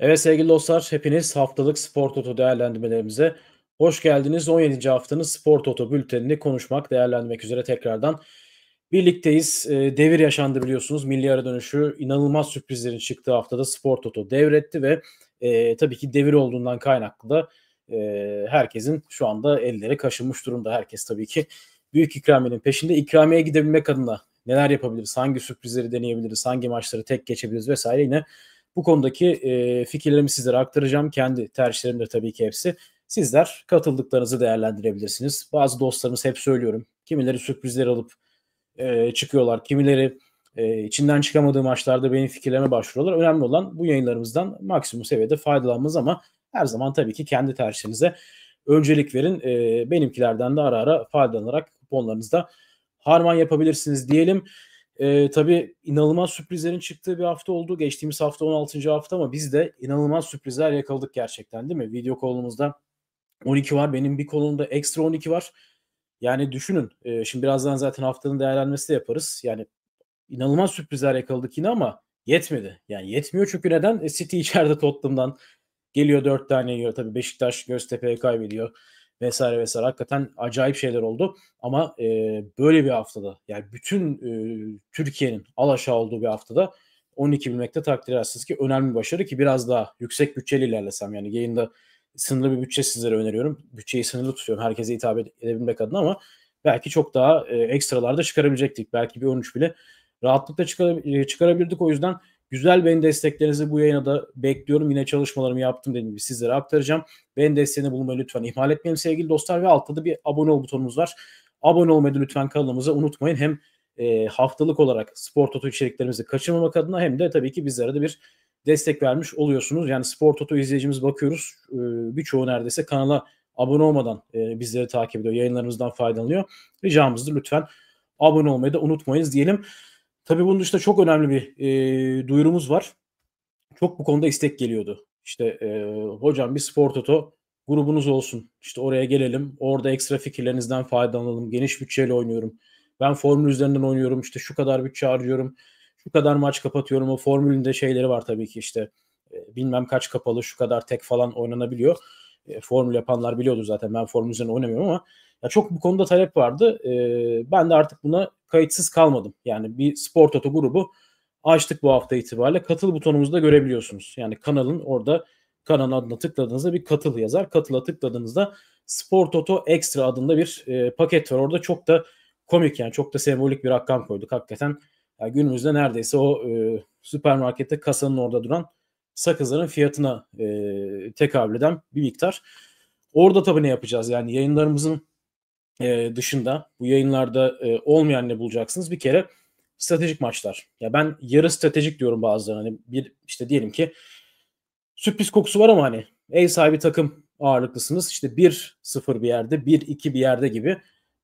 Evet sevgili dostlar hepiniz haftalık Spor Toto değerlendirmelerimize hoş geldiniz. 17. haftanın Spor Toto bültenini konuşmak, değerlendirmek üzere tekrardan birlikteyiz. Ee, devir yaşandı biliyorsunuz. Milli ara dönüşü inanılmaz sürprizlerin çıktığı haftada Spor Toto devretti ve e, tabii ki devir olduğundan kaynaklı da e, herkesin şu anda elleri kaşınmış durumda. Herkes tabii ki büyük ikramiyenin peşinde. ikramiye gidebilmek adına neler yapabiliriz, hangi sürprizleri deneyebiliriz, hangi maçları tek geçebiliriz vesaire yine bu konudaki e, fikirlerimi sizlere aktaracağım. Kendi tercihlerimdir tabii ki hepsi. Sizler katıldıklarınızı değerlendirebilirsiniz. Bazı dostlarımız hep söylüyorum. Kimileri sürprizler alıp e, çıkıyorlar. Kimileri e, içinden çıkamadığı maçlarda benim fikirlerime başvuruyorlar. Önemli olan bu yayınlarımızdan maksimum seviyede faydalanmanız ama her zaman tabii ki kendi tercihinize öncelik verin. E, benimkilerden de ara ara faydalanarak kuponlarınızda harman yapabilirsiniz diyelim. E, tabii inanılmaz sürprizlerin çıktığı bir hafta oldu. Geçtiğimiz hafta 16. hafta ama biz de inanılmaz sürprizler yakaladık gerçekten değil mi? Video kolumuzda 12 var. Benim bir kolumda ekstra 12 var. Yani düşünün. E, şimdi birazdan zaten haftanın değerlenmesi de yaparız. Yani inanılmaz sürprizler yakaladık yine ama yetmedi. Yani yetmiyor çünkü neden? E, City içeride Tottenham'dan geliyor 4 tane yiyor. Tabii Beşiktaş Göztepe'ye kaybediyor vesaire vesaire. Hakikaten acayip şeyler oldu ama e, böyle bir haftada yani bütün e, Türkiye'nin aşağı olduğu bir haftada 12 bilmekte takdir edersiniz ki önemli bir başarı ki biraz daha yüksek bütçeli ilerlesem yani yayında sınırlı bir bütçe sizlere öneriyorum. Bütçeyi sınırlı tutuyorum herkese hitap edebilmek adına ama belki çok daha e, ekstralarda çıkarabilecektik. Belki bir 13 bile rahatlıkla çıkar, e, O yüzden Güzel beğeni desteklerinizi bu yayına da bekliyorum. Yine çalışmalarımı yaptım dediğim gibi sizlere aktaracağım. beni desteğini bulmayı lütfen ihmal etmeyin sevgili dostlar. Ve altta da bir abone ol butonumuz var. Abone olmayı lütfen kanalımıza unutmayın. Hem e, haftalık olarak spor toto içeriklerimizi kaçırmamak adına hem de tabii ki bizlere de bir destek vermiş oluyorsunuz. Yani spor toto izleyicimiz bakıyoruz. E, birçoğu neredeyse kanala abone olmadan e, bizleri takip ediyor. Yayınlarımızdan faydalanıyor. Ricamızdır lütfen abone olmayı da unutmayınız diyelim. Tabii bunun dışında çok önemli bir e, duyurumuz var. Çok bu konuda istek geliyordu. İşte e, hocam bir spor toto grubunuz olsun. İşte oraya gelelim. Orada ekstra fikirlerinizden faydalanalım. Geniş bütçeyle oynuyorum. Ben formül üzerinden oynuyorum. İşte şu kadar bütçe harcıyorum. Şu kadar maç kapatıyorum. O formülünde şeyleri var tabii ki işte. E, bilmem kaç kapalı şu kadar tek falan oynanabiliyor. E, formül yapanlar biliyordu zaten. Ben formül üzerinden oynamıyorum ama ya çok bu konuda talep vardı. E, ben de artık buna kayıtsız kalmadım. Yani bir spor toto grubu açtık bu hafta itibariyle. Katıl butonumuzda görebiliyorsunuz. Yani kanalın orada kanalın adına tıkladığınızda bir katıl yazar. Katıla tıkladığınızda Spor Toto Extra adında bir e, paket var. Orada çok da komik yani çok da sembolik bir rakam koyduk. Hakikaten yani günümüzde neredeyse o e, süpermarkette kasanın orada duran sakızların fiyatına e, tekabül eden bir miktar. Orada tabii ne yapacağız? Yani yayınlarımızın e, dışında bu yayınlarda e, olmayan ne bulacaksınız? Bir kere stratejik maçlar. Ya ben yarı stratejik diyorum bazılarına. Hani bir işte diyelim ki sürpriz kokusu var ama hani ev sahibi takım ağırlıklısınız. İşte 1-0 bir yerde, 1-2 bir yerde gibi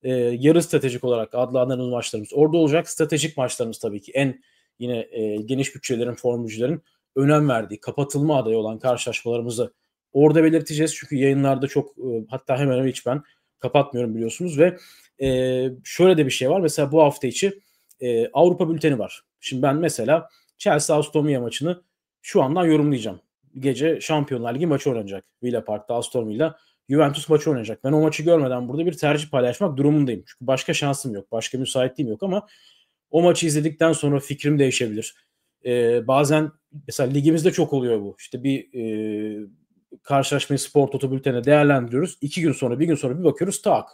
e, yarı stratejik olarak adlandırdığımız maçlarımız. Orada olacak stratejik maçlarımız tabii ki. En yine e, geniş bütçelerin, formülcülerin önem verdiği, kapatılma adayı olan karşılaşmalarımızı orada belirteceğiz. Çünkü yayınlarda çok e, hatta hemen hemen hiç ben kapatmıyorum biliyorsunuz ve e, şöyle de bir şey var. Mesela bu hafta içi e, Avrupa bülteni var. Şimdi ben mesela Chelsea Aston maçını şu andan yorumlayacağım. Gece Şampiyonlar Ligi maçı oynanacak. Villa Park'ta Aston Villa Juventus maçı oynayacak. Ben o maçı görmeden burada bir tercih paylaşmak durumundayım. Çünkü başka şansım yok. Başka müsaitliğim yok ama o maçı izledikten sonra fikrim değişebilir. Ee, bazen mesela ligimizde çok oluyor bu. İşte bir e, karşılaşmayı spor otobültene değerlendiriyoruz. İki gün sonra bir gün sonra bir bakıyoruz tak.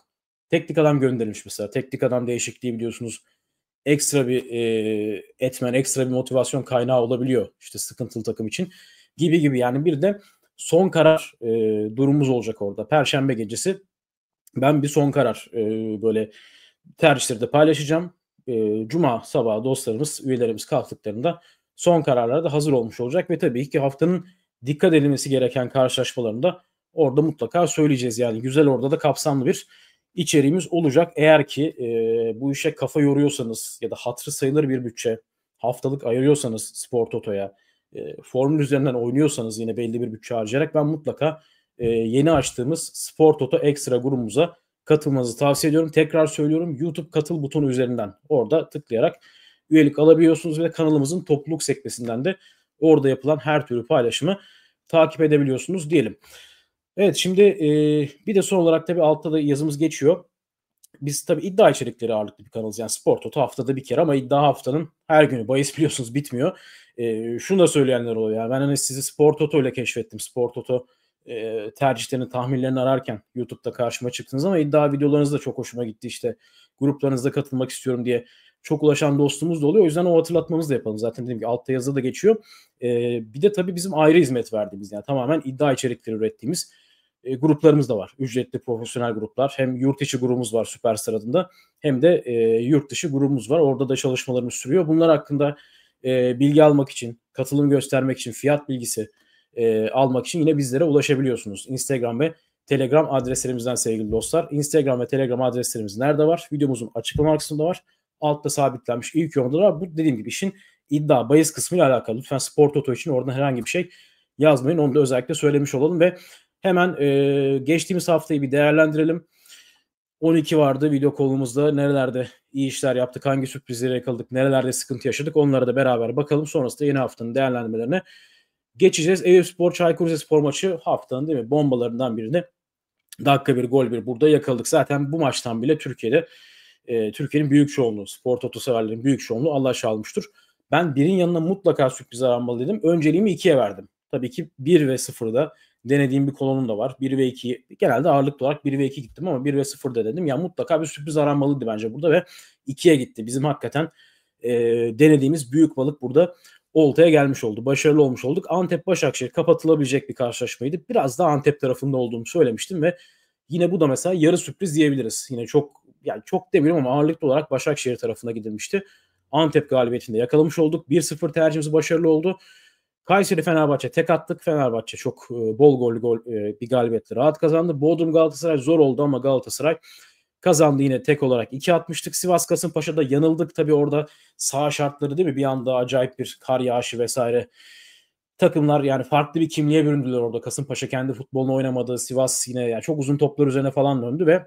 Teknik adam gönderilmiş mesela. Teknik adam değişikliği biliyorsunuz ekstra bir e, etmen, ekstra bir motivasyon kaynağı olabiliyor işte sıkıntılı takım için gibi gibi. Yani bir de son karar e, durumumuz olacak orada. Perşembe gecesi ben bir son karar e, böyle tercihleri de paylaşacağım. E, Cuma sabahı dostlarımız, üyelerimiz kalktıklarında son kararlara da hazır olmuş olacak ve tabii ki haftanın dikkat edilmesi gereken karşılaşmalarında orada mutlaka söyleyeceğiz. Yani güzel orada da kapsamlı bir içeriğimiz olacak. Eğer ki e, bu işe kafa yoruyorsanız ya da hatırı sayılır bir bütçe haftalık ayırıyorsanız Spor Toto'ya e, formül üzerinden oynuyorsanız yine belli bir bütçe harcayarak ben mutlaka e, yeni açtığımız Spor Toto Ekstra grubumuza katılmanızı tavsiye ediyorum. Tekrar söylüyorum YouTube katıl butonu üzerinden orada tıklayarak üyelik alabiliyorsunuz ve kanalımızın topluluk sekmesinden de Orada yapılan her türlü paylaşımı takip edebiliyorsunuz diyelim. Evet şimdi e, bir de son olarak tabii altta da yazımız geçiyor. Biz tabii iddia içerikleri ağırlıklı bir kanalız. Yani Spor Toto haftada bir kere ama iddia haftanın her günü. Bayis biliyorsunuz bitmiyor. E, şunu da söyleyenler oluyor. Yani ben hani sizi Spor Toto ile keşfettim. Spor Toto e, tercihlerini, tahminlerini ararken YouTube'da karşıma çıktınız ama iddia videolarınız da çok hoşuma gitti. İşte gruplarınızda katılmak istiyorum diye çok ulaşan dostumuz da oluyor. O yüzden o hatırlatmamızı da yapalım. Zaten dediğim gibi altta yazıda da geçiyor. E, bir de tabii bizim ayrı hizmet verdiğimiz yani tamamen iddia içerikleri ürettiğimiz e, gruplarımız da var. Ücretli profesyonel gruplar. Hem yurt içi grubumuz var Süperstar adında hem de e, yurt dışı grubumuz var. Orada da çalışmalarımız sürüyor. Bunlar hakkında e, bilgi almak için, katılım göstermek için, fiyat bilgisi e, almak için yine bizlere ulaşabiliyorsunuz. Instagram ve Telegram adreslerimizden sevgili dostlar. Instagram ve Telegram adreslerimiz nerede var? Videomuzun açıklama kısmında var altta sabitlenmiş ilk yorumlar bu dediğim gibi işin iddia bahis kısmıyla alakalı. Lütfen Spor Toto için oradan herhangi bir şey yazmayın. Onu da özellikle söylemiş olalım ve hemen e, geçtiğimiz haftayı bir değerlendirelim. 12 vardı video kolumuzda. Nerelerde iyi işler yaptık, hangi sürprizlere yakaladık, nerelerde sıkıntı yaşadık onlara da beraber bakalım. Sonrasında yeni haftanın değerlendirmelerine geçeceğiz. Eyüp Spor Çaykur Rizespor maçı haftanın değil mi bombalarından birini dakika bir gol bir burada yakaladık. Zaten bu maçtan bile Türkiye'de e, Türkiye'nin büyük çoğunluğu, spor toto severlerin büyük çoğunluğu Allah almıştır. Ben birin yanına mutlaka sürpriz aranmalı dedim. Önceliğimi ikiye verdim. Tabii ki 1 ve sıfırda denediğim bir kolonum da var. 1 ve 2 genelde ağırlıklı olarak 1 ve 2 gittim ama 1 ve 0'da dedim. Ya mutlaka bir sürpriz aranmalıydı bence burada ve 2'ye gitti. Bizim hakikaten e, denediğimiz büyük balık burada oltaya gelmiş oldu. Başarılı olmuş olduk. Antep-Başakşehir kapatılabilecek bir karşılaşmaydı. Biraz da Antep tarafında olduğumu söylemiştim ve yine bu da mesela yarı sürpriz diyebiliriz. Yine çok yani çok demiyorum ama ağırlıklı olarak Başakşehir tarafına gidilmişti. Antep galibiyetinde yakalamış olduk. 1-0 tercihimiz başarılı oldu. Kayseri Fenerbahçe tek attık. Fenerbahçe çok e, bol gollü gol e, bir galibiyetle rahat kazandı. Bodrum Galatasaray zor oldu ama Galatasaray kazandı yine tek olarak. 2 atmıştık Sivas Kasımpaşa'da yanıldık. Tabii orada sağ şartları değil mi? Bir anda acayip bir kar yağışı vesaire takımlar yani farklı bir kimliğe büründüler orada. Kasımpaşa kendi futbolunu oynamadı. Sivas yine yani çok uzun toplar üzerine falan döndü ve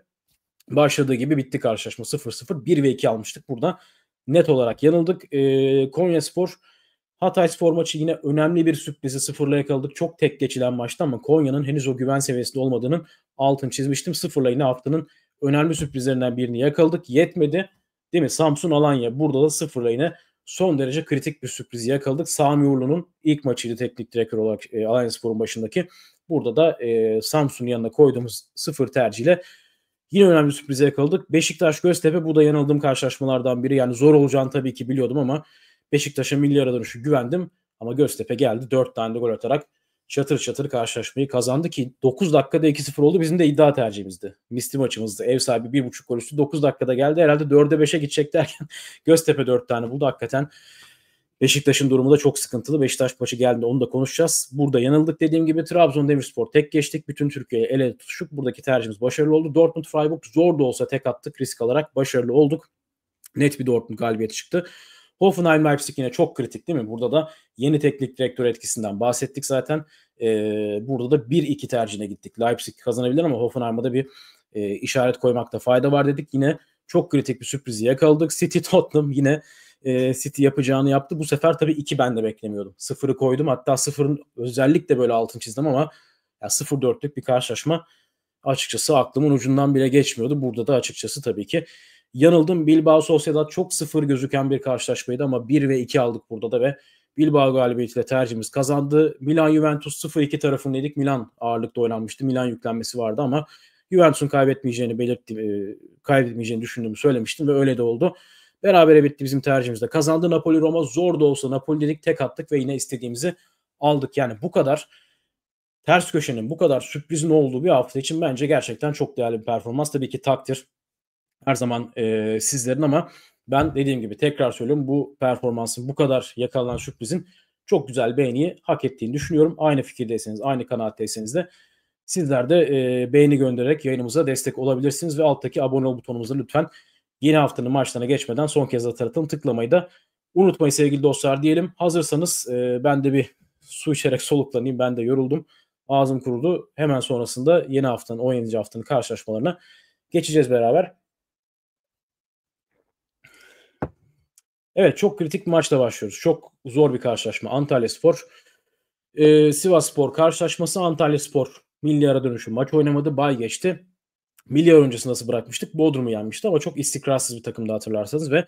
başladığı gibi bitti karşılaşma 0-0 1 ve 2 almıştık burada net olarak yanıldık e, Konya Spor Hatay Spor maçı yine önemli bir sürprizi sıfırla yakaladık. Çok tek geçilen maçtı ama Konya'nın henüz o güven seviyesinde olmadığının altını çizmiştim. Sıfırla yine haftanın önemli sürprizlerinden birini yakaladık. Yetmedi değil mi? Samsun Alanya burada da sıfırla yine son derece kritik bir sürprizi yakaladık. Sami Uğurlu'nun ilk maçıydı teknik direktör olarak e, Alanya Spor'un başındaki. Burada da e, Samsun'un yanına koyduğumuz sıfır tercihle Yine önemli sürprize yakaladık. Beşiktaş Göztepe bu da yanıldığım karşılaşmalardan biri. Yani zor olacağını tabii ki biliyordum ama Beşiktaş'a milli ara dönüşü güvendim. Ama Göztepe geldi 4 tane de gol atarak çatır çatır karşılaşmayı kazandı ki 9 dakikada 2-0 oldu. Bizim de iddia tercihimizdi. Misli maçımızdı. Ev sahibi 1.5 gol üstü 9 dakikada geldi. Herhalde 4'e 5'e gidecek derken Göztepe 4 tane buldu. Hakikaten Beşiktaş'ın durumu da çok sıkıntılı. Beşiktaş maçı geldiğinde onu da konuşacağız. Burada yanıldık dediğim gibi Trabzon Demirspor tek geçtik. Bütün Türkiye'ye ele tutuşup buradaki tercihimiz başarılı oldu. Dortmund Freiburg zor da olsa tek attık risk alarak başarılı olduk. Net bir Dortmund galibiyeti çıktı. Hoffenheim Leipzig yine çok kritik değil mi? Burada da yeni teknik direktör etkisinden bahsettik zaten. Ee, burada da 1-2 tercihine gittik. Leipzig kazanabilir ama Hoffenheim'a da bir e, işaret koymakta fayda var dedik. Yine çok kritik bir sürprizi yakaladık. City Tottenham yine e, City yapacağını yaptı. Bu sefer tabii iki ben de beklemiyordum. Sıfırı koydum. Hatta sıfırın özellikle böyle altın çizdim ama ya 0-4'lük bir karşılaşma açıkçası aklımın ucundan bile geçmiyordu. Burada da açıkçası tabii ki yanıldım. Bilbao Sociedad çok sıfır gözüken bir karşılaşmaydı ama 1 ve 2 aldık burada da ve Bilbao galibiyetiyle tercihimiz kazandı. Milan Juventus 0-2 tarafındaydık. Milan ağırlıkta oynanmıştı. Milan yüklenmesi vardı ama Juventus'un kaybetmeyeceğini belirtti, e, kaybetmeyeceğini düşündüğümü söylemiştim ve öyle de oldu. Berabere bitti bizim tercihimizde. Kazandı Napoli Roma zor da olsa Napoli dedik tek attık ve yine istediğimizi aldık. Yani bu kadar ters köşenin bu kadar sürprizin olduğu bir hafta için bence gerçekten çok değerli bir performans. Tabii ki takdir her zaman e, sizlerin ama ben dediğim gibi tekrar söylüyorum bu performansın bu kadar yakalanan sürprizin çok güzel beğeniyi hak ettiğini düşünüyorum. Aynı fikirdeyseniz, aynı kanaatteyseniz de sizler de e, beğeni göndererek yayınımıza destek olabilirsiniz ve alttaki abone ol butonumuza lütfen yeni haftanın maçlarına geçmeden son kez hatırlatalım. Tıklamayı da unutmayın sevgili dostlar diyelim. Hazırsanız e, ben de bir su içerek soluklanayım. Ben de yoruldum. Ağzım kurudu. Hemen sonrasında yeni haftanın 17. haftanın karşılaşmalarına geçeceğiz beraber. Evet çok kritik bir maçla başlıyoruz. Çok zor bir karşılaşma. Antalya Spor. Ee, Sivas Spor karşılaşması Antalya Spor milli ara dönüşü maç oynamadı. Bay geçti. Milyar öncesi nasıl bırakmıştık? Bodrum'u yenmişti ama çok istikrarsız bir takımda hatırlarsanız ve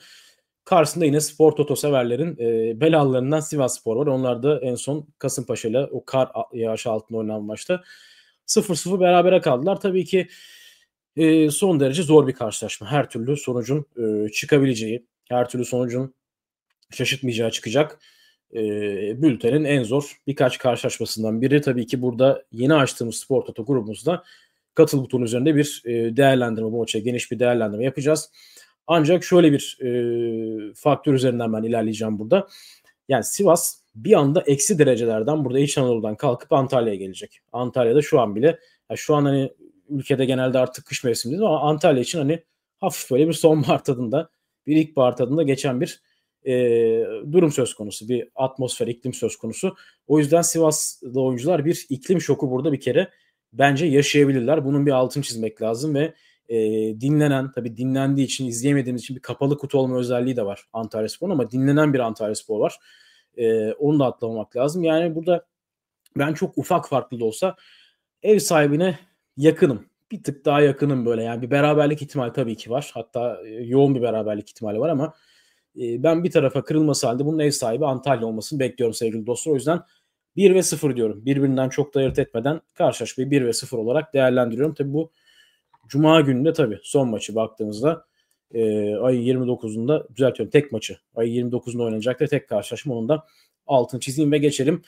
karşısında yine spor toto severlerin e, belalarından Sivas Spor var. Onlar da en son Kasımpaşa ile o kar yağışı altında oynanan maçta 0-0 berabere kaldılar. Tabii ki e, son derece zor bir karşılaşma. Her türlü sonucun e, çıkabileceği, her türlü sonucun şaşırtmayacağı çıkacak. E, bültenin en zor birkaç karşılaşmasından biri. Tabii ki burada yeni açtığımız Spor Toto grubumuzda katıl butonu üzerinde bir e, değerlendirme bu maça geniş bir değerlendirme yapacağız. Ancak şöyle bir e, faktör üzerinden ben ilerleyeceğim burada. Yani Sivas bir anda eksi derecelerden burada İç Anadolu'dan kalkıp Antalya'ya gelecek. Antalya'da şu an bile yani şu an hani ülkede genelde artık kış mevsimidir ama Antalya için hani hafif böyle bir sonbahar tadında bir ilkbahar tadında geçen bir e, durum söz konusu. Bir atmosfer, iklim söz konusu. O yüzden Sivas'da oyuncular bir iklim şoku burada bir kere bence yaşayabilirler. Bunun bir altın çizmek lazım ve e, dinlenen tabi dinlendiği için izleyemediğimiz için bir kapalı kutu olma özelliği de var Antalya Spor'un ama dinlenen bir Antalya Spor var. E, onu da atlamamak lazım. Yani burada ben çok ufak farklı da olsa ev sahibine yakınım. Bir tık daha yakınım böyle. Yani bir beraberlik ihtimali tabii ki var. Hatta e, yoğun bir beraberlik ihtimali var ama e, ben bir tarafa kırılması halde bunun ev sahibi Antalya olmasını bekliyorum sevgili dostlar. O yüzden 1 ve 0 diyorum. Birbirinden çok da ayırt etmeden karşılaşmayı 1 ve 0 olarak değerlendiriyorum. Tabi bu Cuma gününde tabi son maçı baktığımızda e, ayın 29'unda düzeltiyorum tek maçı. Ay 29'unda oynanacak da tek karşılaşma. Onun da altını çizeyim ve geçelim.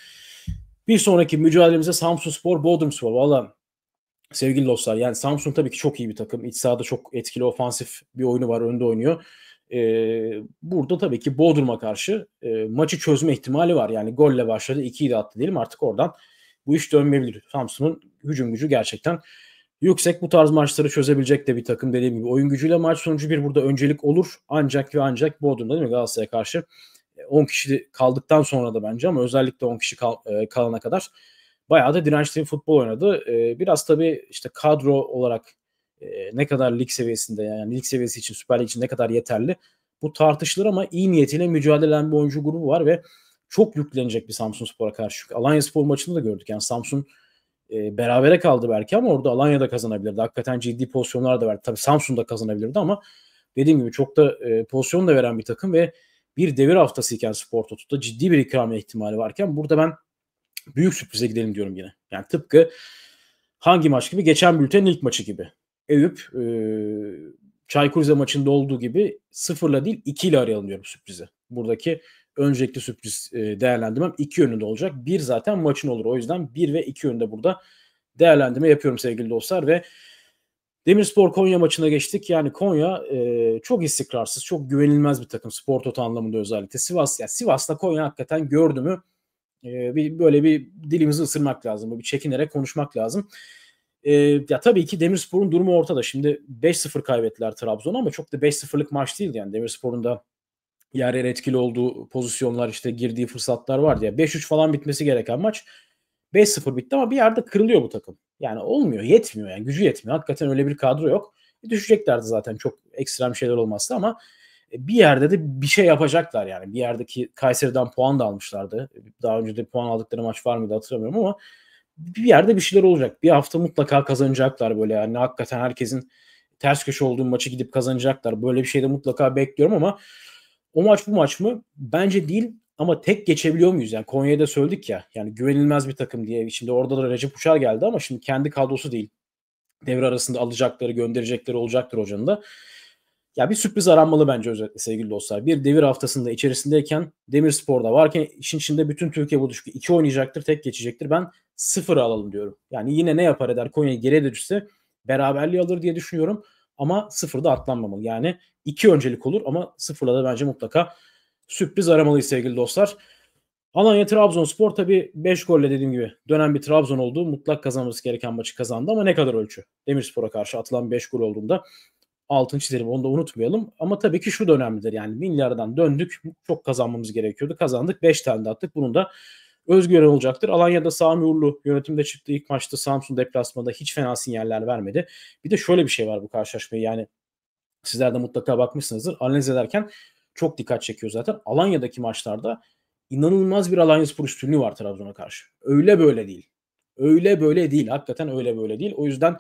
Bir sonraki mücadelemize Samsun Spor, Bodrum Spor. Valla sevgili dostlar yani Samsun tabii ki çok iyi bir takım. İç sahada çok etkili ofansif bir oyunu var. Önde oynuyor. E, burada tabii ki Bodrum'a karşı e, maçı çözme ihtimali var. Yani golle başladı ikiyi de attı diyelim artık oradan bu iş dönmeyebilir. Samsun'un hücum gücü gerçekten yüksek bu tarz maçları çözebilecek de bir takım dediğim gibi oyun gücüyle maç sonucu bir burada öncelik olur. Ancak ve ancak Bodrum'da değil mi Galatasaray'a karşı 10 e, kişi kaldıktan sonra da bence ama özellikle 10 kişi kal, e, kalana kadar bayağı da dirençli bir futbol oynadı. E, biraz tabii işte kadro olarak e, ne kadar lig seviyesinde yani lig seviyesi için Süper Lig için ne kadar yeterli bu tartışılır ama iyi niyetiyle mücadele eden bir oyuncu grubu var ve çok yüklenecek bir Samsun Spor'a karşı. Alanya Spor maçını da gördük. Yani Samsun e, berabere kaldı belki ama orada Alanya da kazanabilirdi. Hakikaten ciddi pozisyonlar da verdi. Tabii Samsun da kazanabilirdi ama dediğim gibi çok da e, pozisyon da veren bir takım ve bir devir haftası iken Spor Toto'da ciddi bir ikramiye ihtimali varken burada ben büyük sürprize gidelim diyorum yine. Yani tıpkı hangi maç gibi? Geçen bültenin ilk maçı gibi övüp e, Çaykur Rize maçında olduğu gibi sıfırla değil ikiyle arayalım diyorum sürprizi. Buradaki öncelikli sürpriz e, değerlendirmem iki yönünde olacak. Bir zaten maçın olur. O yüzden bir ve iki yönde burada değerlendirme yapıyorum sevgili dostlar ve Demirspor Konya maçına geçtik. Yani Konya e, çok istikrarsız, çok güvenilmez bir takım spor toto anlamında özellikle. Sivas, yani Sivas'ta Konya hakikaten gördü mü e, bir, böyle bir dilimizi ısırmak lazım. Bir çekinerek konuşmak lazım. E, ya tabii ki Demirspor'un durumu ortada. Şimdi 5-0 kaybettiler Trabzon'a ama çok da 5-0'lık maç değildi. Yani Demirspor'un da yer yer etkili olduğu pozisyonlar işte girdiği fırsatlar vardı ya. 5-3 falan bitmesi gereken maç 5-0 bitti ama bir yerde kırılıyor bu takım. Yani olmuyor, yetmiyor yani gücü yetmiyor. Hakikaten öyle bir kadro yok. E, düşeceklerdi zaten çok ekstrem şeyler olmazsa ama e, bir yerde de bir şey yapacaklar yani. Bir yerdeki Kayseri'den puan da almışlardı. Daha önce de puan aldıkları maç var mıydı hatırlamıyorum ama bir yerde bir şeyler olacak. Bir hafta mutlaka kazanacaklar böyle yani hakikaten herkesin ters köşe olduğu maçı gidip kazanacaklar. Böyle bir şey de mutlaka bekliyorum ama o maç bu maç mı? Bence değil ama tek geçebiliyor muyuz? Yani Konya'da söyledik ya yani güvenilmez bir takım diye. Şimdi orada da Recep Uçar geldi ama şimdi kendi kadrosu değil. Devre arasında alacakları, gönderecekleri olacaktır hocanın da. Ya bir sürpriz aranmalı bence özellikle sevgili dostlar. Bir devir haftasında içerisindeyken Demirspor'da varken işin içinde bütün Türkiye bu düşkü. iki oynayacaktır, tek geçecektir. Ben sıfır alalım diyorum. Yani yine ne yapar eder Konya'yı geriye de düşse beraberliği alır diye düşünüyorum. Ama sıfırda atlanmamalı. Yani iki öncelik olur ama sıfırla da bence mutlaka sürpriz aramalıyız sevgili dostlar. Alanya Trabzonspor tabi 5 golle dediğim gibi dönen bir Trabzon oldu. Mutlak kazanması gereken maçı kazandı ama ne kadar ölçü? Demirspor'a karşı atılan 5 gol olduğunda altın çizelim onu da unutmayalım. Ama tabii ki şu da önemlidir yani milyardan döndük çok kazanmamız gerekiyordu. Kazandık 5 tane de attık bunun da özgüven olacaktır. Alanya'da Sami Uğurlu yönetimde çıktı ilk maçta Samsun deplasmada hiç fena sinyaller vermedi. Bir de şöyle bir şey var bu karşılaşmayı yani sizler de mutlaka bakmışsınızdır. Analiz ederken çok dikkat çekiyor zaten. Alanya'daki maçlarda inanılmaz bir Alanya spor üstünlüğü var Trabzon'a karşı. Öyle böyle değil. Öyle böyle değil. Hakikaten öyle böyle değil. O yüzden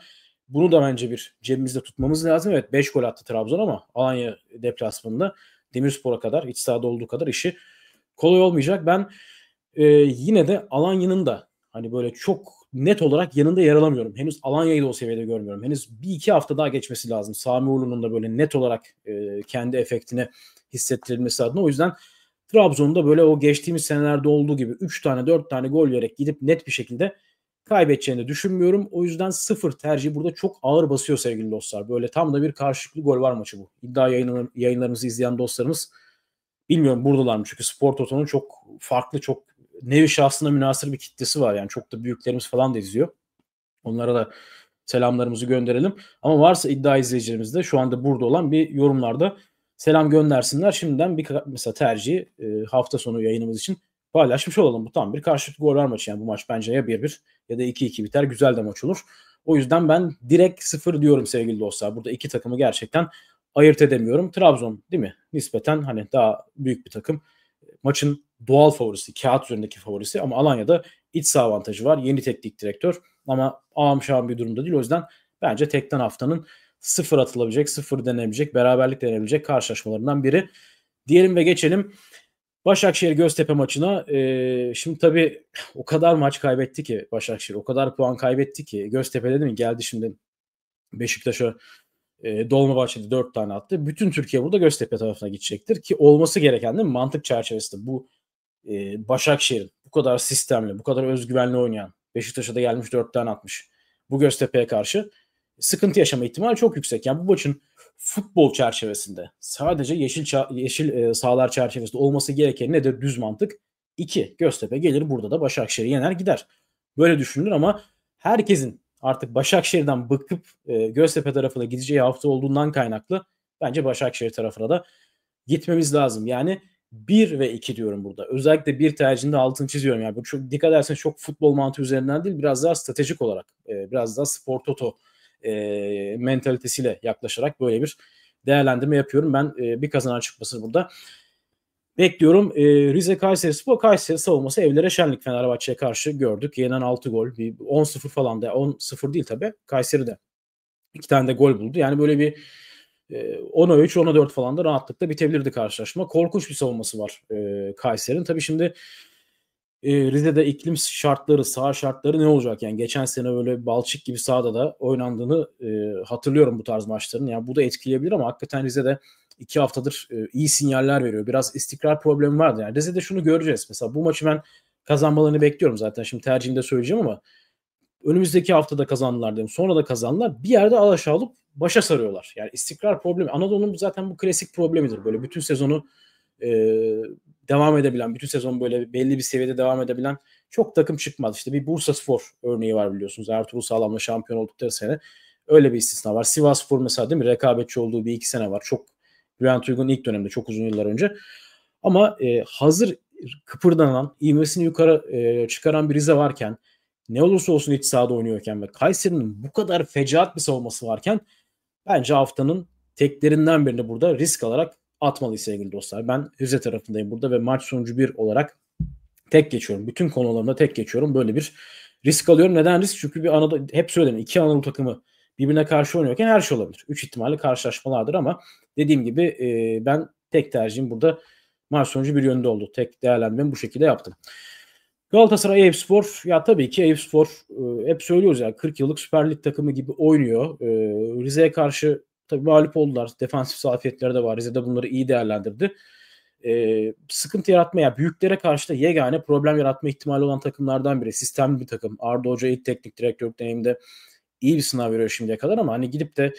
bunu da bence bir cebimizde tutmamız lazım. Evet 5 gol attı Trabzon ama Alanya deplasmanında Demirspor'a kadar iç sahada olduğu kadar işi kolay olmayacak. Ben e, yine de Alanya'nın da hani böyle çok net olarak yanında yer alamıyorum. Henüz Alanya'yı da o seviyede görmüyorum. Henüz bir iki hafta daha geçmesi lazım. Sami Uğurlu'nun da böyle net olarak e, kendi efektini hissettirilmesi adına. O yüzden Trabzon'da böyle o geçtiğimiz senelerde olduğu gibi 3 tane 4 tane gol yiyerek gidip net bir şekilde kaybedeceğini düşünmüyorum. O yüzden sıfır tercih burada çok ağır basıyor sevgili dostlar. Böyle tam da bir karşılıklı gol var maçı bu. İddia yayınlar, yayınlarımızı izleyen dostlarımız bilmiyorum buradalar mı? Çünkü Spor Toto'nun çok farklı, çok nevi şahsına münasır bir kitlesi var. Yani çok da büyüklerimiz falan da izliyor. Onlara da selamlarımızı gönderelim. Ama varsa iddia izleyicilerimiz de şu anda burada olan bir yorumlarda selam göndersinler. Şimdiden bir mesela tercihi e, hafta sonu yayınımız için paylaşmış olalım. Bu tam bir karşılıklı goller maçı. Yani bu maç bence ya 1-1 ya da 2-2 biter. Güzel de maç olur. O yüzden ben direkt 0 diyorum sevgili dostlar. Burada iki takımı gerçekten ayırt edemiyorum. Trabzon değil mi? Nispeten hani daha büyük bir takım. Maçın doğal favorisi, kağıt üzerindeki favorisi ama Alanya'da iç saha avantajı var. Yeni teknik direktör ama ağam şahım bir durumda değil. O yüzden bence tekten haftanın sıfır atılabilecek, sıfır denebilecek, beraberlik denebilecek karşılaşmalarından biri. Diyelim ve geçelim Başakşehir Göztepe maçına e, şimdi tabii o kadar maç kaybetti ki Başakşehir o kadar puan kaybetti ki Göztepe dedi mi geldi şimdi Beşiktaş'a e, Dolmabahçe'de 4 tane attı. Bütün Türkiye burada Göztepe tarafına gidecektir ki olması gereken değil mi? Mantık çerçevesinde bu e, Başakşehir'in bu kadar sistemli, bu kadar özgüvenli oynayan Beşiktaş'a da gelmiş 4 tane atmış. Bu Göztepe'ye karşı sıkıntı yaşama ihtimali çok yüksek. Yani bu maçın futbol çerçevesinde sadece yeşil yeşil e, sahalar çerçevesinde olması gereken ne de düz mantık 2. Göztepe gelir burada da Başakşehir'i yener gider. Böyle düşünülür ama herkesin artık Başakşehir'den bıkıp e, Göztepe tarafına gideceği hafta olduğundan kaynaklı bence Başakşehir tarafına da gitmemiz lazım. Yani 1 ve 2 diyorum burada. Özellikle bir tercihinde altını çiziyorum. Yani bu çok, dikkat ederseniz çok futbol mantığı üzerinden değil biraz daha stratejik olarak e, biraz daha spor toto e, mentalitesiyle yaklaşarak böyle bir değerlendirme yapıyorum. Ben e, bir kazanan çıkmasını burada bekliyorum. E, Rize Kayseri Spor Kayseri savunması evlere şenlik Fenerbahçe'ye karşı gördük. Yenen 6 gol. Bir 10-0 falan da 10-0 değil tabii. Kayseri'de iki tane de gol buldu. Yani böyle bir 10'a 3, 10'a 4 falan da rahatlıkla bitebilirdi karşılaşma. Korkunç bir savunması var e, Kayseri'nin. Tabii şimdi ee, Rize'de iklim şartları, sağ şartları ne olacak? Yani geçen sene böyle balçık gibi sahada da oynandığını e, hatırlıyorum bu tarz maçların. Yani bu da etkileyebilir ama hakikaten Rize'de iki haftadır e, iyi sinyaller veriyor. Biraz istikrar problemi vardı. Yani Rize'de şunu göreceğiz. Mesela bu maçı ben kazanmalarını bekliyorum zaten. Şimdi tercihimde söyleyeceğim ama önümüzdeki haftada kazandılar dedim. Sonra da kazandılar. Bir yerde alaşağı olup başa sarıyorlar. Yani istikrar problemi. Anadolu'nun zaten bu klasik problemidir. Böyle bütün sezonu e, devam edebilen, bütün sezon böyle belli bir seviyede devam edebilen çok takım çıkmadı. İşte bir Bursa Spor örneği var biliyorsunuz. Ertuğrul Sağlam'la şampiyon oldukları sene. Öyle bir istisna var. Sivas Spor mesela değil mi? Rekabetçi olduğu bir iki sene var. Çok Bülent Uygun ilk dönemde çok uzun yıllar önce. Ama e, hazır kıpırdanan, ivmesini yukarı e, çıkaran bir Rize varken ne olursa olsun iç sahada oynuyorken ve Kayseri'nin bu kadar fecaat bir savunması varken bence haftanın teklerinden birini burada risk alarak atmalıyız sevgili dostlar. Ben Rize tarafındayım burada ve maç sonucu bir olarak tek geçiyorum. Bütün konularımda tek geçiyorum. Böyle bir risk alıyorum. Neden risk? Çünkü bir anada hep söylerim iki Anadolu takımı birbirine karşı oynuyorken her şey olabilir. Üç ihtimalle karşılaşmalardır ama dediğim gibi e, ben tek tercihim burada maç sonucu bir yönde oldu. Tek değerlendirmemi bu şekilde yaptım. Galatasaray Eyüpspor ya tabii ki Eyüpspor e, hep söylüyoruz ya yani 40 yıllık Süper Lig takımı gibi oynuyor. E, Rize'ye karşı Tabii mağlup oldular. Defansif zafiyetleri de var. Rize de bunları iyi değerlendirdi. Ee, sıkıntı yaratmaya, büyüklere karşı da yegane problem yaratma ihtimali olan takımlardan biri. Sistemli bir takım. Arda Hoca ilk teknik direktör deneyimde iyi bir sınav veriyor şimdiye kadar ama hani gidip de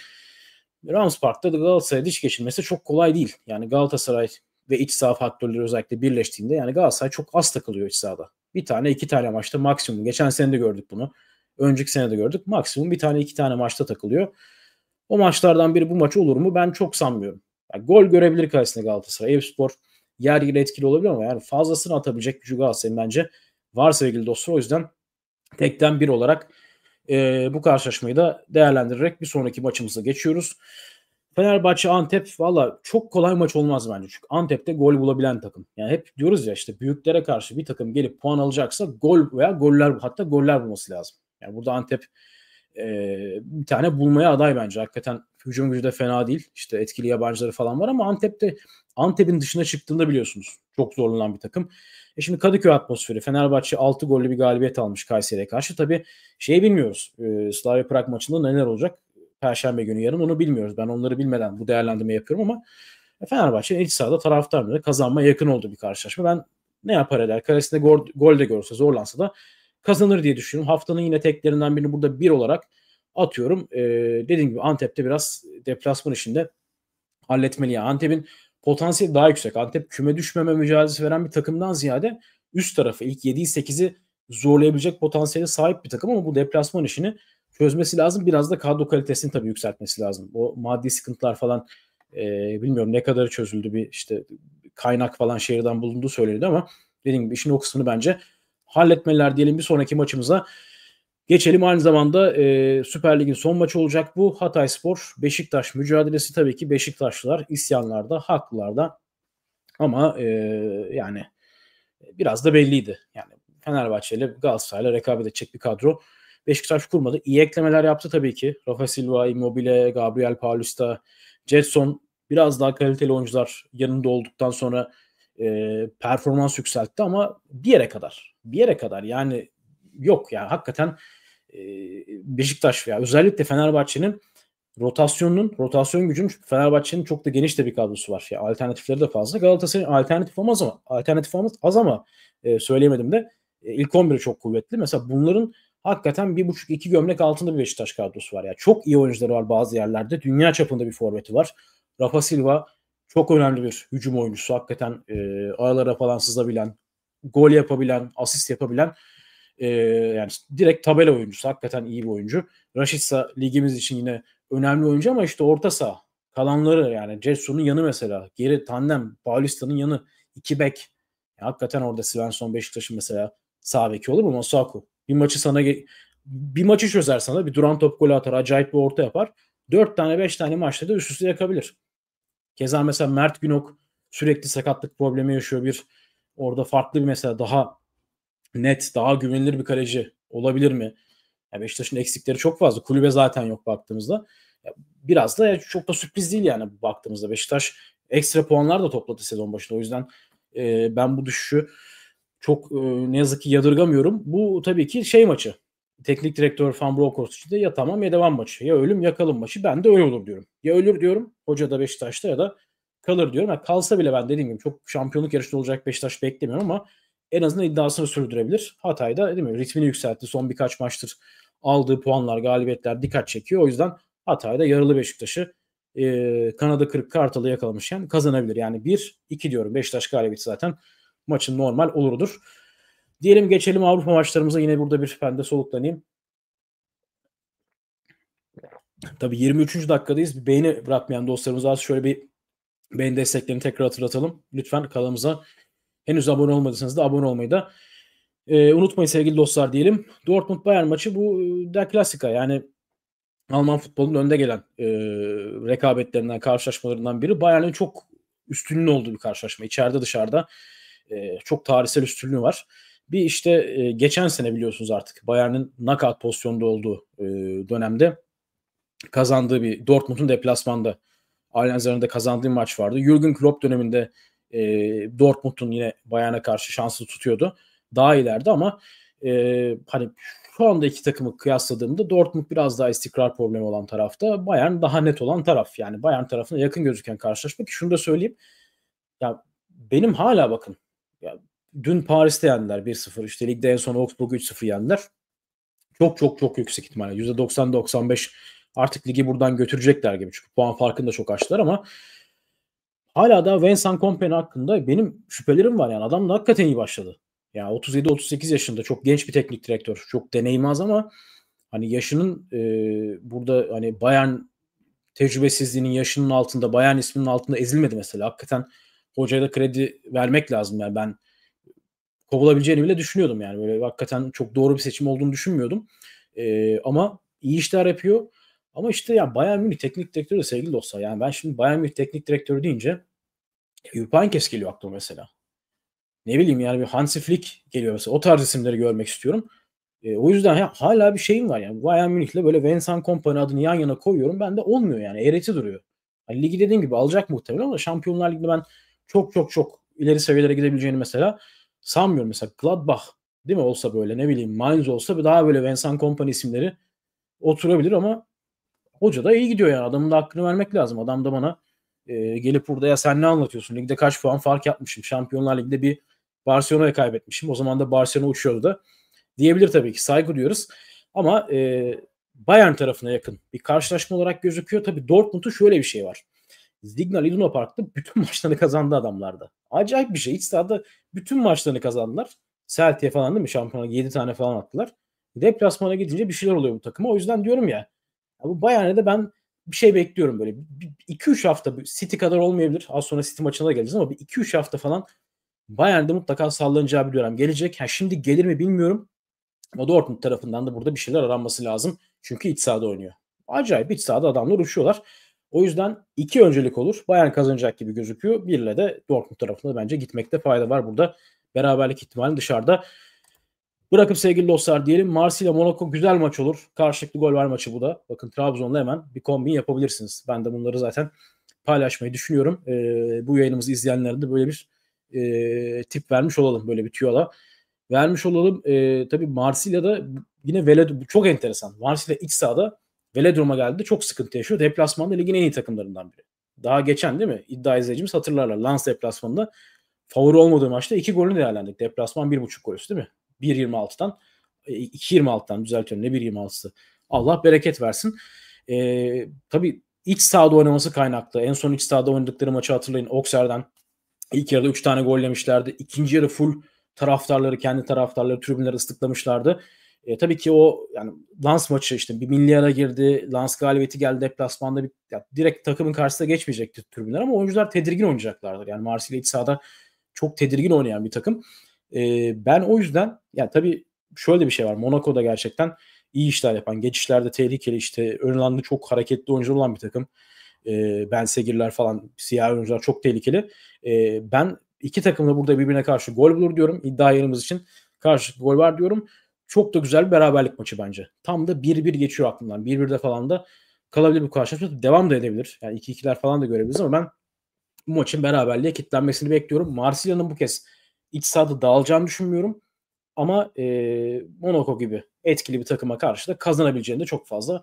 Rams Park'ta da Galatasaray'a diş geçirmesi çok kolay değil. Yani Galatasaray ve iç saha faktörleri özellikle birleştiğinde yani Galatasaray çok az takılıyor iç sahada. Bir tane iki tane maçta maksimum. Geçen sene de gördük bunu. Önceki sene de gördük. Maksimum bir tane iki tane maçta takılıyor. O maçlardan biri bu maç olur mu? Ben çok sanmıyorum. Yani gol görebilir karşısında Galatasaray. Evspor yer yer etkili olabilir ama yani fazlasını atabilecek gücü Galatasaray'ın bence var sevgili dostlar. O yüzden tekten bir olarak e, bu karşılaşmayı da değerlendirerek bir sonraki maçımıza geçiyoruz. Fenerbahçe Antep valla çok kolay maç olmaz bence. Çünkü Antep'te gol bulabilen takım. Yani hep diyoruz ya işte büyüklere karşı bir takım gelip puan alacaksa gol veya goller hatta goller bulması lazım. Yani burada Antep e, bir tane bulmaya aday bence. Hakikaten hücum gücü de fena değil. İşte etkili yabancıları falan var ama Antep'te Antep'in dışına çıktığında biliyorsunuz çok zorlanan bir takım. E şimdi Kadıköy atmosferi. Fenerbahçe 6 gollü bir galibiyet almış Kayseri'ye karşı. Tabii şeyi bilmiyoruz. E, Slavia Prag maçında neler olacak? Perşembe günü yarın onu bilmiyoruz. Ben onları bilmeden bu değerlendirme yapıyorum ama e, Fenerbahçe iç sahada taraftarları kazanma yakın oldu bir karşılaşma. Ben ne yapar eder? Kalesinde gol, gol de görse zorlansa da kazanır diye düşünüyorum. Haftanın yine teklerinden birini burada bir olarak atıyorum. E, dediğim gibi Antep'te biraz deplasman işinde halletmeli. Yani Antep'in potansiyeli daha yüksek. Antep küme düşmeme mücadelesi veren bir takımdan ziyade üst tarafı ilk 7'yi 8'i zorlayabilecek potansiyele sahip bir takım ama bu deplasman işini çözmesi lazım. Biraz da kadro kalitesini tabii yükseltmesi lazım. O maddi sıkıntılar falan e, bilmiyorum ne kadar çözüldü bir işte kaynak falan şehirden bulunduğu söyleniyor ama dediğim gibi işin o kısmını bence halletmeliler diyelim bir sonraki maçımıza. Geçelim aynı zamanda e, Süper Lig'in son maçı olacak bu. Hatay Spor, Beşiktaş mücadelesi tabii ki Beşiktaşlılar isyanlarda, haklılarda. Ama e, yani biraz da belliydi. Yani Fenerbahçe ile Galatasaray'la rekabet edecek bir kadro. Beşiktaş kurmadı. İyi eklemeler yaptı tabii ki. Rafa Silva, Immobile, Gabriel Paulista, Jetson biraz daha kaliteli oyuncular yanında olduktan sonra e, performans yükseltti ama bir yere kadar bir yere kadar yani yok yani hakikaten e, Beşiktaş veya özellikle Fenerbahçe'nin rotasyonunun, rotasyon gücünün Fenerbahçe'nin çok da geniş de bir kadrosu var. Ya yani alternatifleri de fazla. Galatasaray'ın alternatif olmaz ama alternatif olmaz az ama e, söyleyemedim de e, ilk 11'i çok kuvvetli. Mesela bunların hakikaten bir buçuk iki gömlek altında bir Beşiktaş kadrosu var. Ya yani çok iyi oyuncuları var bazı yerlerde. Dünya çapında bir forveti var. Rafa Silva çok önemli bir hücum oyuncusu. Hakikaten e, aralara falan sızabilen, gol yapabilen, asist yapabilen e, yani direkt tabela oyuncusu. Hakikaten iyi bir oyuncu. Rashid ise ligimiz için yine önemli oyuncu ama işte orta saha kalanları yani Cesso'nun yanı mesela. Geri tandem Paulista'nın yanı. iki bek. Yani hakikaten orada Svensson Beşiktaş'ın mesela sağ beki olur mu? Masaku Bir maçı sana bir maçı çözer sana. Bir duran top golü atar. Acayip bir orta yapar. Dört tane beş tane maçta da üst üste yakabilir. Keza mesela Mert Günok sürekli sakatlık problemi yaşıyor. Bir Orada farklı bir mesela daha net, daha güvenilir bir kaleci olabilir mi? Yani Beşiktaş'ın eksikleri çok fazla. Kulübe zaten yok baktığımızda. Biraz da çok da sürpriz değil yani baktığımızda. Beşiktaş ekstra puanlar da topladı sezon başında. O yüzden e, ben bu düşüşü çok e, ne yazık ki yadırgamıyorum. Bu tabii ki şey maçı. Teknik direktör Van Bronckhorst için de ya tamam ya devam maçı. Ya ölüm ya kalım maçı. Ben de öyle olur diyorum. Ya ölür diyorum hoca da Beşiktaş'ta ya da kalır diyorum. Yani kalsa bile ben dediğim gibi çok şampiyonluk yarışında olacak Beşiktaş beklemiyorum ama en azından iddiasını sürdürebilir. Hatay da, değil mi? Ritmini yükseltti. Son birkaç maçtır aldığı puanlar, galibiyetler dikkat çekiyor. O yüzden Hatay'da yaralı Beşiktaş'ı e, Kanada 40 Kartal'ı yakalamışken kazanabilir. Yani 1-2 diyorum. Beşiktaş galibiyeti zaten maçın normal olurudur. Diyelim geçelim Avrupa maçlarımıza. Yine burada bir ben de soluklanayım. Tabii 23. dakikadayız. Bir bırakmayan dostlarımız az şöyle bir Beğeni desteklerini tekrar hatırlatalım. Lütfen kanalımıza henüz abone olmadıysanız da abone olmayı da e, unutmayın sevgili dostlar diyelim. Dortmund Bayern maçı bu e, Der Klasika yani Alman futbolunun önde gelen e, rekabetlerinden, karşılaşmalarından biri. Bayern'in çok üstünlüğü olduğu bir karşılaşma. İçeride dışarıda e, çok tarihsel üstünlüğü var. Bir işte e, geçen sene biliyorsunuz artık Bayern'in knockout pozisyonda olduğu e, dönemde kazandığı bir Dortmund'un deplasmanda Allianz kazandığı maç vardı. Jürgen Klopp döneminde e, Dortmund'un yine Bayern'e karşı şansı tutuyordu. Daha ileride ama e, hani şu anda iki takımı kıyasladığımda Dortmund biraz daha istikrar problemi olan tarafta. Bayern daha net olan taraf. Yani Bayern tarafına yakın gözüken karşılaşma ki şunu da söyleyeyim. Ya benim hala bakın ya dün Paris'te yendiler 1-0. İşte ligde en son Augsburg 3-0 yendiler. Çok çok çok yüksek ihtimalle. %90-95 artık ligi buradan götürecekler gibi. Çünkü puan farkını da çok açtılar ama hala da Vincent Kompany hakkında benim şüphelerim var. Yani adam da hakikaten iyi başladı. Ya yani 37-38 yaşında çok genç bir teknik direktör. Çok deneyimaz ama hani yaşının e, burada hani Bayern tecrübesizliğinin yaşının altında Bayern isminin altında ezilmedi mesela. Hakikaten hocaya da kredi vermek lazım. Yani ben kovulabileceğini bile düşünüyordum yani. Böyle hakikaten çok doğru bir seçim olduğunu düşünmüyordum. E, ama iyi işler yapıyor. Ama işte yani Bayern Münih teknik direktörü de sevgili dostlar. Yani ben şimdi Bayern Münih teknik direktörü deyince Yupankes geliyor aklıma mesela. Ne bileyim yani bir Hansi Flick geliyor mesela. O tarz isimleri görmek istiyorum. E, o yüzden ya, hala bir şeyim var yani. Bayern Münih'le böyle Vincent Kompany adını yan yana koyuyorum. Ben de olmuyor yani. Eğreti duruyor. Hani ligi dediğim gibi alacak muhtemelen ama Şampiyonlar Ligi'nde ben çok çok çok ileri seviyelere gidebileceğini mesela sanmıyorum. Mesela Gladbach değil mi olsa böyle ne bileyim Mainz olsa bir daha böyle Vincent Kompany isimleri oturabilir ama Hoca da iyi gidiyor yani. Adamın da hakkını vermek lazım. Adam da bana e, gelip burada ya sen ne anlatıyorsun? Ligde kaç puan fark yapmışım? Şampiyonlar Ligi'nde bir Barcelona'ya kaybetmişim. O zaman da Barcelona uçuyordu da. Diyebilir tabii ki. Saygı duyuyoruz. Ama e, Bayern tarafına yakın bir karşılaşma olarak gözüküyor. Tabii Dortmund'un şöyle bir şey var. Signal Iduna Park'ta bütün maçlarını kazandı adamlarda. Acayip bir şey. İç sahada bütün maçlarını kazandılar. Celtic'e falan değil mi? Şampiyonlar 7 tane falan attılar. Deplasmana gidince bir şeyler oluyor bu takıma. O yüzden diyorum ya yani bu Bayern'de ben bir şey bekliyorum böyle. 2-3 hafta City kadar olmayabilir. Az sonra City maçına da geleceğiz ama bir 2-3 hafta falan Bayern'de mutlaka sallanacağı bir dönem gelecek. Ha, şimdi gelir mi bilmiyorum. ama Dortmund tarafından da burada bir şeyler aranması lazım. Çünkü iç sahada oynuyor. Acayip iç sahada adamlar uçuyorlar. O yüzden iki öncelik olur. Bayern kazanacak gibi gözüküyor. Birle de Dortmund tarafında bence gitmekte fayda var burada. Beraberlik ihtimali dışarıda. Bırakıp sevgili dostlar diyelim Marsilya Monaco güzel maç olur. Karşılıklı gol var maçı bu da. Bakın Trabzon'la hemen bir kombin yapabilirsiniz. Ben de bunları zaten paylaşmayı düşünüyorum. E, bu yayınımızı izleyenlere de böyle bir e, tip vermiş olalım. Böyle bir tüyola vermiş olalım. E, tabii Marsilya'da yine Veled çok enteresan. Marsilya iç sahada Veledrum'a geldi. Çok sıkıntı yaşıyor. Deplasmanda ligin en iyi takımlarından biri. Daha geçen değil mi? İddia izleyicimiz hatırlarlar. Lens deplasmanında favori olmadığı maçta iki golünü değerlendik. Deplasman bir buçuk golüsü değil mi? 1.26'dan 2.26'dan e, düzeltiyorum ne 1.26'sı. Allah bereket versin. E, tabii iç sahada oynaması kaynaklı. En son iç sahada oynadıkları maçı hatırlayın. Oxer'den ilk yarıda 3 tane gol yemişlerdi. İkinci yarı full taraftarları, kendi taraftarları tribünleri ıslıklamışlardı. E, tabii ki o yani Lans maçı işte bir ara girdi. Lans galibiyeti geldi deplasmanda bir ya, direkt takımın karşısına geçmeyecekti tribünler ama oyuncular tedirgin oynayacaklardır. Yani Marsilya iç sahada çok tedirgin oynayan bir takım. E, ben o yüzden yani tabii şöyle bir şey var. Monaco'da gerçekten iyi işler yapan, geçişlerde tehlikeli işte ön çok hareketli oyuncu olan bir takım. E, ben Segirler falan siyah oyuncular çok tehlikeli. E, ben iki takım da burada birbirine karşı gol bulur diyorum. İddia yerimiz için karşı gol var diyorum. Çok da güzel bir beraberlik maçı bence. Tam da 1-1 geçiyor aklımdan. 1-1'de falan da kalabilir bu karşılaşma. Devam da edebilir. Yani 2-2'ler falan da görebiliriz ama ben bu maçın beraberliğe kitlenmesini bekliyorum. Marsilya'nın bu kez iç sahada dağılacağını düşünmüyorum. Ama e, Monaco gibi etkili bir takıma karşı da kazanabileceğini de çok fazla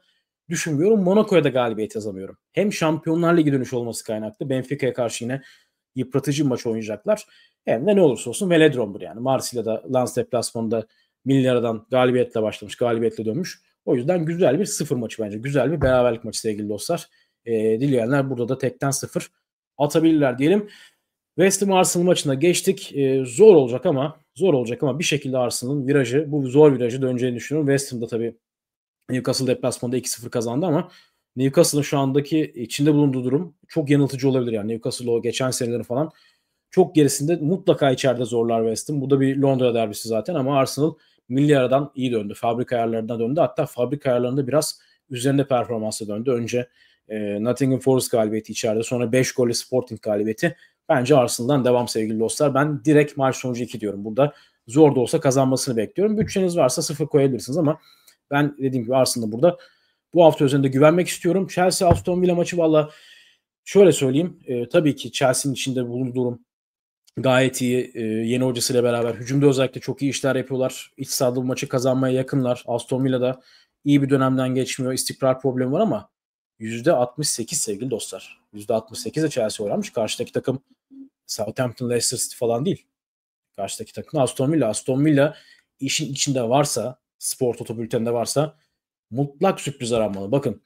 düşünmüyorum. Monaco'ya da galibiyet yazamıyorum. Hem Şampiyonlar Ligi dönüşü olması kaynaklı. Benfica'ya karşı yine yıpratıcı maç oynayacaklar. Hem de ne olursa olsun Velodrom'dur yani. Marsilya'da Lens deplasmanında Millera'dan galibiyetle başlamış, galibiyetle dönmüş. O yüzden güzel bir sıfır maçı bence. Güzel bir beraberlik maçı sevgili dostlar. E, dileyenler burada da tekten sıfır atabilirler diyelim. West Ham Arsenal maçına geçtik. E, zor olacak ama zor olacak ama bir şekilde Arsenal'ın virajı bu zor virajı döneceğini düşünüyorum. West Ham'da tabii Newcastle deplasmanda 2-0 kazandı ama Newcastle'ın şu andaki içinde bulunduğu durum çok yanıltıcı olabilir. Yani Newcastle o geçen seneleri falan çok gerisinde mutlaka içeride zorlar West Ham. Bu da bir Londra derbisi zaten ama Arsenal milli aradan iyi döndü. Fabrika ayarlarına döndü. Hatta fabrika ayarlarında biraz üzerinde performansa döndü. Önce e, Nottingham Forest galibiyeti içeride sonra 5 golle Sporting galibiyeti. Bence Arsenal'dan devam sevgili dostlar. Ben direkt maç sonucu 2 diyorum. Burada zor da olsa kazanmasını bekliyorum. Bütçeniz varsa 0 koyabilirsiniz ama ben dediğim gibi Arsenal'da burada bu hafta üzerinde güvenmek istiyorum. Chelsea Aston Villa maçı valla şöyle söyleyeyim. E, tabii ki Chelsea'nin içinde bulunduğu durum gayet iyi. E, yeni hocasıyla beraber hücumda özellikle çok iyi işler yapıyorlar. İç sahada bu maçı kazanmaya yakınlar. Aston Villa da iyi bir dönemden geçmiyor. İstikrar problemi var ama %68 sevgili dostlar. %68'e Chelsea oranmış. Karşıdaki takım Southampton, Leicester City falan değil. Karşıdaki takım Aston Villa. Aston Villa işin içinde varsa, spor toto bülteninde varsa mutlak sürpriz aranmalı. Bakın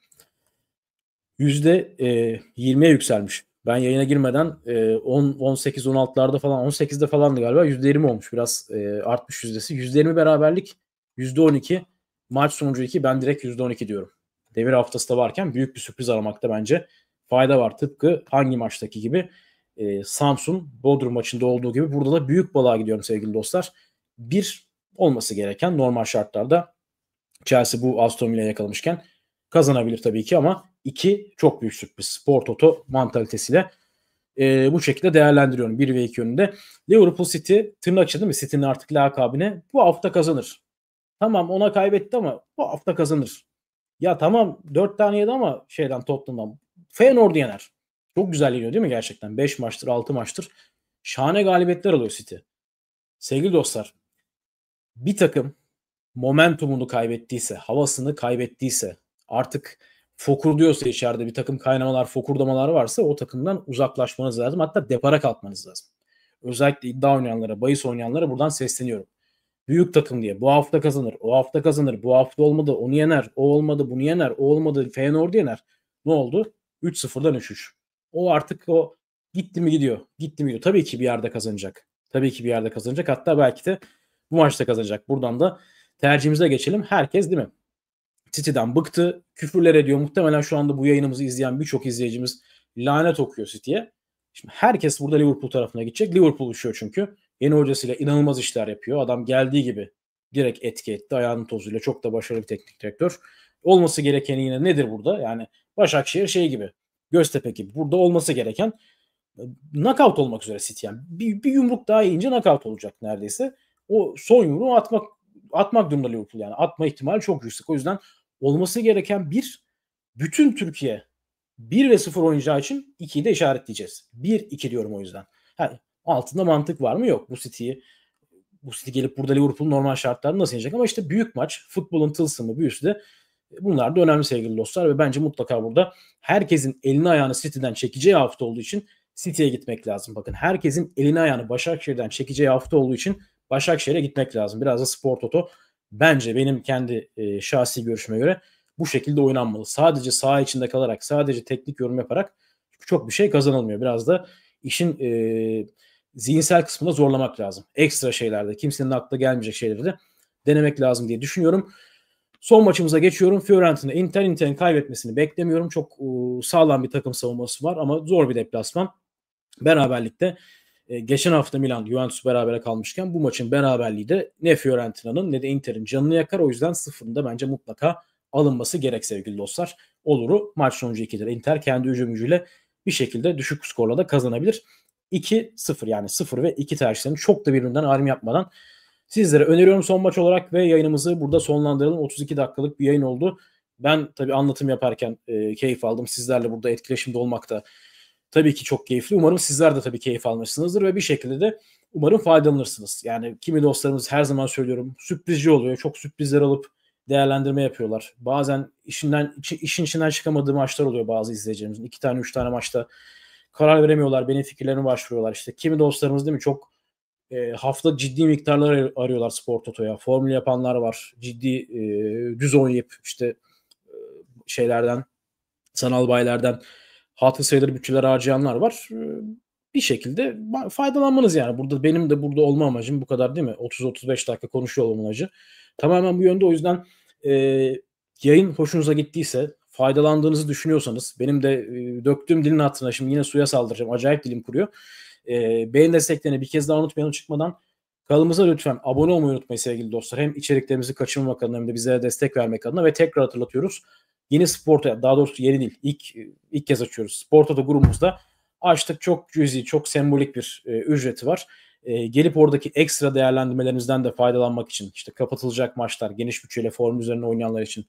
%20'ye e, yükselmiş. Ben yayına girmeden 10, e, 18-16'larda falan 18'de falandı galiba %20 olmuş. Biraz e, artmış yüzdesi. %20 beraberlik %12 maç sonucu 2 ben direkt %12 diyorum devir haftası da varken büyük bir sürpriz aramakta bence fayda var. Tıpkı hangi maçtaki gibi e, Samsun Bodrum maçında olduğu gibi burada da büyük balığa gidiyorum sevgili dostlar. Bir olması gereken normal şartlarda Chelsea bu Aston Villa'ya yakalamışken kazanabilir tabii ki ama iki çok büyük sürpriz. Spor Toto mantalitesiyle e, bu şekilde değerlendiriyorum 1 ve 2 yönünde. Liverpool City tırnak içi değil mi? City'nin artık lakabine bu hafta kazanır. Tamam ona kaybetti ama bu hafta kazanır. Ya tamam 4 tane yedi ama şeyden Tottenham'dan. Feyenoord'u yener. Çok güzel yeniyor değil mi gerçekten? 5 maçtır 6 maçtır. Şahane galibiyetler alıyor City. Sevgili dostlar bir takım momentumunu kaybettiyse, havasını kaybettiyse, artık fokurduyorsa içeride bir takım kaynamalar, fokurdamalar varsa o takımdan uzaklaşmanız lazım. Hatta depara kalkmanız lazım. Özellikle iddia oynayanlara, bahis oynayanlara buradan sesleniyorum. Büyük takım diye. Bu hafta kazanır, o hafta kazanır, bu hafta olmadı, onu yener, o olmadı, bunu yener, o olmadı, Feyenoord yener. Ne oldu? 3-0'dan 3-3. O artık o gitti mi gidiyor, gitti mi gidiyor. Tabii ki bir yerde kazanacak. Tabii ki bir yerde kazanacak. Hatta belki de bu maçta kazanacak. Buradan da tercihimize geçelim. Herkes değil mi? City'den bıktı. Küfürler ediyor. Muhtemelen şu anda bu yayınımızı izleyen birçok izleyicimiz lanet okuyor City'ye. Şimdi herkes burada Liverpool tarafına gidecek. Liverpool uçuyor çünkü. Yeni hocasıyla inanılmaz işler yapıyor. Adam geldiği gibi direkt etki etti. Ayağının tozuyla çok da başarılı bir teknik direktör. Olması gerekeni yine nedir burada? Yani Başakşehir şey gibi. Göztepe gibi. Burada olması gereken e, knockout olmak üzere City. Yani bir, bir yumruk daha yiyince knockout olacak neredeyse. O son yumruğu atmak atmak durumunda Liverpool yani. Atma ihtimali çok yüksek. O yüzden olması gereken bir bütün Türkiye 1 ve 0 oynayacağı için 2'yi de işaretleyeceğiz. 1-2 diyorum o yüzden. Ha, altında mantık var mı? Yok. Bu City'yi bu City gelip burada Liverpool'u normal şartlarda nasıl yenecek? Ama işte büyük maç. Futbolun tılsımı büyüsü de bunlar da önemli sevgili dostlar ve bence mutlaka burada herkesin elini ayağını City'den çekeceği hafta olduğu için City'ye gitmek lazım. Bakın herkesin elini ayağını Başakşehir'den çekeceği hafta olduğu için Başakşehir'e gitmek lazım. Biraz da Spor Toto bence benim kendi e, şahsi görüşüme göre bu şekilde oynanmalı. Sadece saha içinde kalarak, sadece teknik yorum yaparak çok bir şey kazanılmıyor. Biraz da işin e, zihinsel kısmında zorlamak lazım. Ekstra şeylerde, kimsenin aklına gelmeyecek şeyleri de denemek lazım diye düşünüyorum. Son maçımıza geçiyorum. Fiorentina Inter Inter'in kaybetmesini beklemiyorum. Çok e, sağlam bir takım savunması var ama zor bir deplasman. Beraberlikte e, geçen hafta Milan Juventus berabere kalmışken bu maçın beraberliği de ne Fiorentina'nın ne de Inter'in canını yakar. O yüzden sıfırında bence mutlaka alınması gerek sevgili dostlar. Oluru maç sonucu 2'dir. Inter kendi hücum bir şekilde düşük skorla da kazanabilir. 2-0 yani 0 ve 2 tercihlerini çok da birbirinden ayrım yapmadan sizlere öneriyorum son maç olarak ve yayınımızı burada sonlandıralım. 32 dakikalık bir yayın oldu. Ben tabii anlatım yaparken e, keyif aldım. Sizlerle burada etkileşimde olmak da tabii ki çok keyifli. Umarım sizler de tabii keyif almışsınızdır ve bir şekilde de umarım faydalanırsınız. Yani kimi dostlarımız her zaman söylüyorum sürprizci oluyor. Çok sürprizler alıp değerlendirme yapıyorlar. Bazen işinden işin içinden çıkamadığı maçlar oluyor bazı izleyicilerimizin. İki tane üç tane maçta karar veremiyorlar. Benim fikirlerimi başvuruyorlar. İşte kimi dostlarımız değil mi çok e, hafta ciddi miktarlar arıyorlar Spor Toto'ya. Formül yapanlar var. Ciddi e, düz oynayıp işte e, şeylerden sanal bayilerden hatı sayılır bütçeler harcayanlar var. E, bir şekilde faydalanmanız yani. Burada benim de burada olma amacım bu kadar değil mi? 30-35 dakika konuşuyor olmam amacı. Tamamen bu yönde o yüzden e, yayın hoşunuza gittiyse faydalandığınızı düşünüyorsanız benim de e, döktüğüm dilin hatırına şimdi yine suya saldıracağım. Acayip dilim kuruyor. E, beğen desteklerini bir kez daha unutmayalım çıkmadan Kanalımıza lütfen abone olmayı unutmayın sevgili dostlar. Hem içeriklerimizi kaçırmamak adına hem de bize destek vermek adına ve tekrar hatırlatıyoruz. Yeni Sporta, daha doğrusu yeni değil, ilk, ilk kez açıyoruz. Sporta'da grubumuzda açtık. Çok cüzi, çok sembolik bir e, ücreti var. E, gelip oradaki ekstra değerlendirmelerinizden de faydalanmak için, işte kapatılacak maçlar, geniş bütçeyle form üzerine oynayanlar için,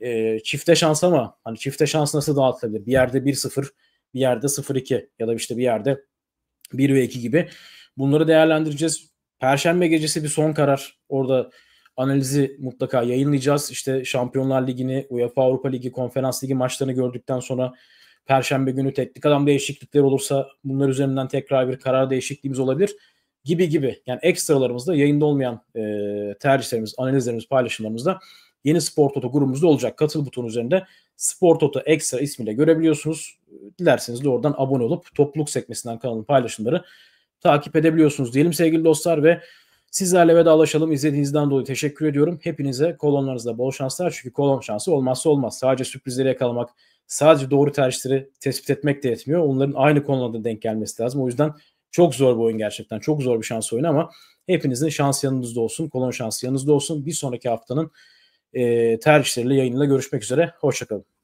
e, çifte şans ama hani çifte şans nasıl dağıtılabilir? Bir yerde 1-0, bir yerde 0-2 ya da işte bir yerde 1 ve 2 gibi. Bunları değerlendireceğiz. Perşembe gecesi bir son karar. Orada analizi mutlaka yayınlayacağız. İşte Şampiyonlar Ligi'ni, UEFA Avrupa Ligi, Konferans Ligi maçlarını gördükten sonra Perşembe günü teknik adam değişiklikler olursa bunlar üzerinden tekrar bir karar değişikliğimiz olabilir gibi gibi. Yani ekstralarımızda yayında olmayan e, tercihlerimiz, analizlerimiz, paylaşımlarımızda yeni Spor Toto grubumuzda olacak. Katıl butonu üzerinde Spor Toto Extra ismiyle görebiliyorsunuz. Dilerseniz de oradan abone olup topluluk sekmesinden kanalın paylaşımları takip edebiliyorsunuz diyelim sevgili dostlar ve sizlerle vedalaşalım. İzlediğinizden dolayı teşekkür ediyorum. Hepinize kolonlarınızda bol şanslar çünkü kolon şansı olmazsa olmaz. Sadece sürprizleri yakalamak, sadece doğru tercihleri tespit etmek de yetmiyor. Onların aynı konularda denk gelmesi lazım. O yüzden çok zor bu oyun gerçekten. Çok zor bir şans oyunu ama hepinizin şans yanınızda olsun. Kolon şansı yanınızda olsun. Bir sonraki haftanın e, tercihleriyle yayınla görüşmek üzere. Hoşçakalın.